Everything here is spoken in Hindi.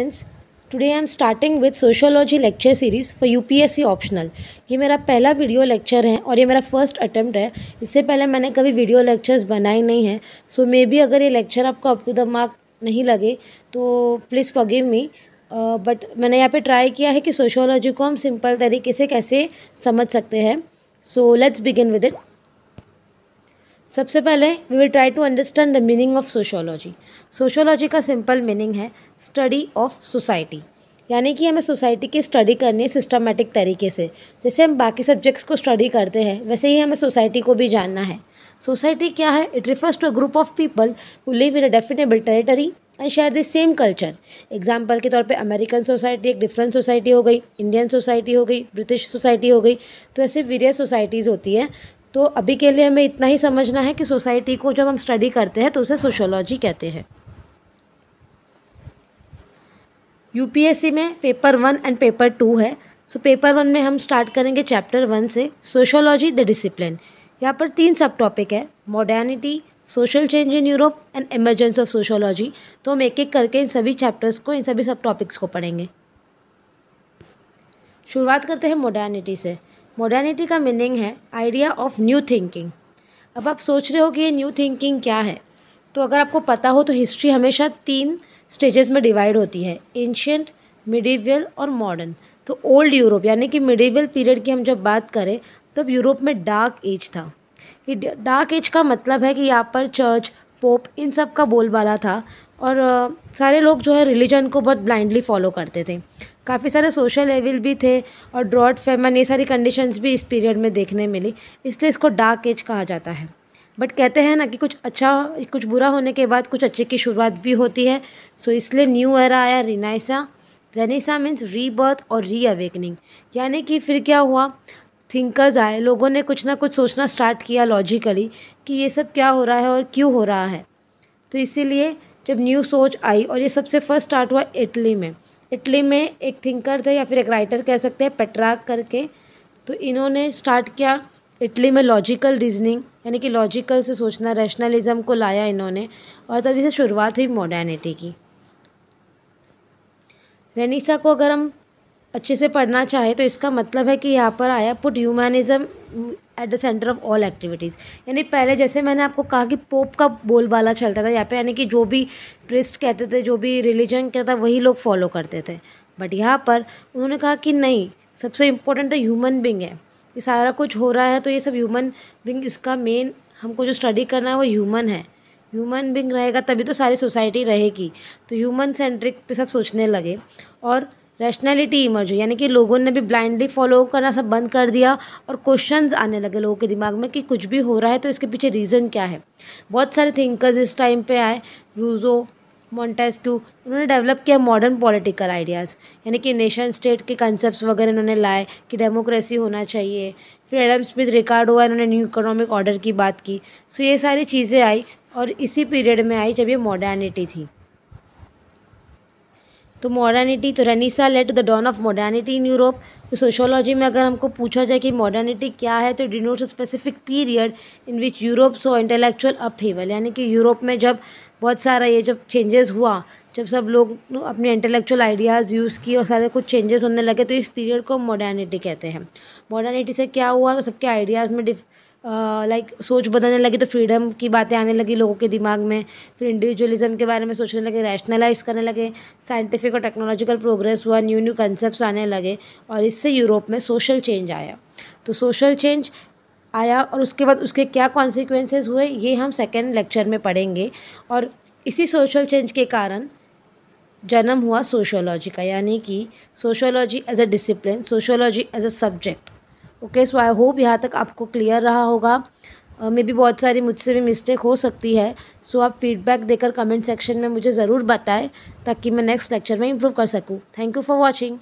friends today I am starting with sociology lecture series for UPSC optional ये मेरा पहला वीडियो लेक्चर है और ये मेरा फर्स्ट अटेम्प्ट है इससे पहले मैंने कभी वीडियो लेक्चर्स बनाए नहीं हैं सो मे बी अगर ये लेक्चर आपको अप टू द मार्क नहीं लगे तो प्लीज़ फॉरगिव मी बट मैंने यहाँ पे ट्राई किया है कि सोशोलॉजी को हम सिंपल तरीके से कैसे समझ सकते हैं so let's begin with it सबसे पहले we will try to understand the meaning of sociology sociology का सिंपल मीनिंग है स्टडी ऑफ सोसाइटी यानी कि हमें सोसाइटी की स्टडी करनी है सिस्टमेटिक तरीके से जैसे हम बाकी सब्जेक्ट्स को स्टडी करते हैं वैसे ही हमें सोसाइटी को भी जानना है सोसाइटी क्या है it refers to a group of people who live in a definable territory and share the same culture example के तौर पे अमेरिकन सोसाइटी एक डिफरेंट सोसाइटी हो गई इंडियन सोसाइटी हो गई ब्रिटिश सोसाइटी हो गई तो ऐसे वेरियस सोसाइटीज़ होती हैं तो अभी के लिए हमें इतना ही समझना है कि सोसाइटी को जब हम स्टडी करते हैं तो उसे सोशोलॉजी कहते हैं यूपीएससी में paper one and paper two है सो पेपर वन में हम स्टार्ट करेंगे चैप्टर वन से सोशोलॉजी द डिसिप्लिन यहाँ पर तीन सब टॉपिक है modernity social change in Europe and emergence of sociology तो हम एक एक करके इन सभी चैप्टर्स को इन सभी सब टॉपिक्स को पढ़ेंगे शुरुआत करते हैं मॉडर्निटी से मॉडर्निटी का मीनिंग है आइडिया ऑफ न्यू थिंकिंग अब आप सोच रहे हो कि ये न्यू थिंकिंग क्या है तो अगर आपको पता हो तो हिस्ट्री हमेशा तीन स्टेजेस में डिवाइड होती है एंशियंट मिडिवियल और मॉडर्न तो ओल्ड यूरोप यानी कि मिडिवियल पीरियड की हम जब बात करें तब यूरोप में डार्क एज था ये डार्क एज का मतलब है कि यहाँ पर चर्च पोप इन सब का बोलबाला था और सारे लोग जो है रिलीजन को बहुत ब्लाइंडली फॉलो करते थे काफ़ी सारे सोशल एविल भी थे और ड्रॉट फेमन ये सारी कंडीशंस भी इस पीरियड में देखने मिली इसलिए इसको डार्क एज कहा जाता है बट कहते हैं ना कि कुछ अच्छा कुछ बुरा होने के बाद कुछ अच्छे की शुरुआत भी होती है सो इसलिए न्यू एरा आया रिनाइसा रेनेसा मीन्स रीबर्थ और री अवेकनिंग यानी कि फिर क्या हुआ थिंकर्स आए लोगों ने कुछ ना कुछ सोचना स्टार्ट किया लॉजिकली कि ये सब क्या हो रहा है और क्यों हो रहा है तो इसीलिए जब न्यू सोच आई और ये सबसे फर्स्ट स्टार्ट हुआ इटली में इटली में एक थिंकर थे या फिर एक राइटर कह सकते हैं पेट्राक करके तो इन्होंने स्टार्ट किया इटली में लॉजिकल रीजनिंग यानी कि लॉजिकल से सोचना रैशनलिज़म को लाया इन्होंने और तभी से शुरुआत हुई मॉडर्निटी की रेनिसा को अगर हम अच्छे से पढ़ना चाहें तो इसका मतलब है कि यहाँ पर आया put humanism at the centre of all activities यानी पहले जैसे मैंने आपको कहा कि पोप का बोलबाला चलता था यहाँ पे यानी कि जो भी प्रिस्ट कहते थे जो भी रिलीजन कहता वही लोग फॉलो करते थे बट यहाँ पर उन्होंने कहा कि नहीं सबसे इम्पोर्टेंट तो ह्यूमन बींग है ये सारा कुछ हो रहा है तो ये सब ह्यूमन बींग इसका मेन हमको जो स्टडी करना है वो ह्यूमन है ह्यूमन बींग रहेगा तभी तो सारी सोसाइटी रहेगी तो ह्यूमन सेंट्रिक पे सब सोचने लगे और रैशनैलिटी इमर्ज हुई यानी कि लोगों ने भी ब्लाइंडली फॉलो करना सब बंद कर दिया और क्वेश्चंस आने लगे लोगों के दिमाग में कि कुछ भी हो रहा है तो इसके पीछे रीज़न क्या है बहुत सारे थिंकर्स इस टाइम पे आए रूज़ो मोन्टेस्क्यू उन्होंने डेवलप किया मॉडर्न पॉलिटिकल आइडियाज़ यानी कि नेशन स्टेट के कंसेप्ट वगैरह इन्होंने लाए कि डेमोक्रेसी होना चाहिए फिर एडम स्मिथ रिकॉर्ड हुआ इन्होंने न्यू इकोनॉमिक ऑर्डर की बात की सो ये सारी चीज़ें आई और इसी पीरियड में आई जब ये मॉडर्निटी थी तो मॉडर्निटी तो Renaissance led the dawn of modernity in Europe तो सोशोलॉजी में अगर हमको पूछा जाए कि मॉडर्निटी क्या है तो denotes specific period in which Europe saw intellectual upheaval यानी कि यूरोप में जब बहुत सारा ये जब चेंजेस हुआ जब सब लोग अपने इंटेलेक्चुअल आइडियाज़ यूज़ किए और सारे कुछ चेंजेस होने लगे तो इस पीरियड को मॉडर्निटी कहते हैं मॉडर्निटी से क्या हुआ तो सबके आइडियाज़ में डिफ लाइक सोच बदलने लगी तो फ्रीडम की बातें आने लगी लोगों के दिमाग में फिर इंडिविजुअलिज्म के बारे में सोचने लगे रैशनलाइज करने लगे साइंटिफिक और टेक्नोलॉजिकल प्रोग्रेस हुआ न्यू न्यू कंसेप्ट आने लगे और इससे यूरोप में सोशल चेंज आया तो सोशल चेंज आया और उसके बाद उसके क्या कॉन्सिक्वेंसेज हुए ये हम सेकेंड लेक्चर में पढ़ेंगे और इसी सोशल चेंज के कारण जन्म हुआ सोशोलॉजी का यानी कि sociology as a discipline sociology as a subject okay so I hope यहाँ तक आपको क्लियर रहा होगा मे uh, भी बहुत सारी मुझसे भी मिस्टेक हो सकती है सो so, आप फीडबैक देकर कमेंट सेक्शन में मुझे ज़रूर बताएं ताकि मैं नेक्स्ट लेक्चर में इम्प्रूव कर सकूँ थैंक यू फॉर वॉचिंग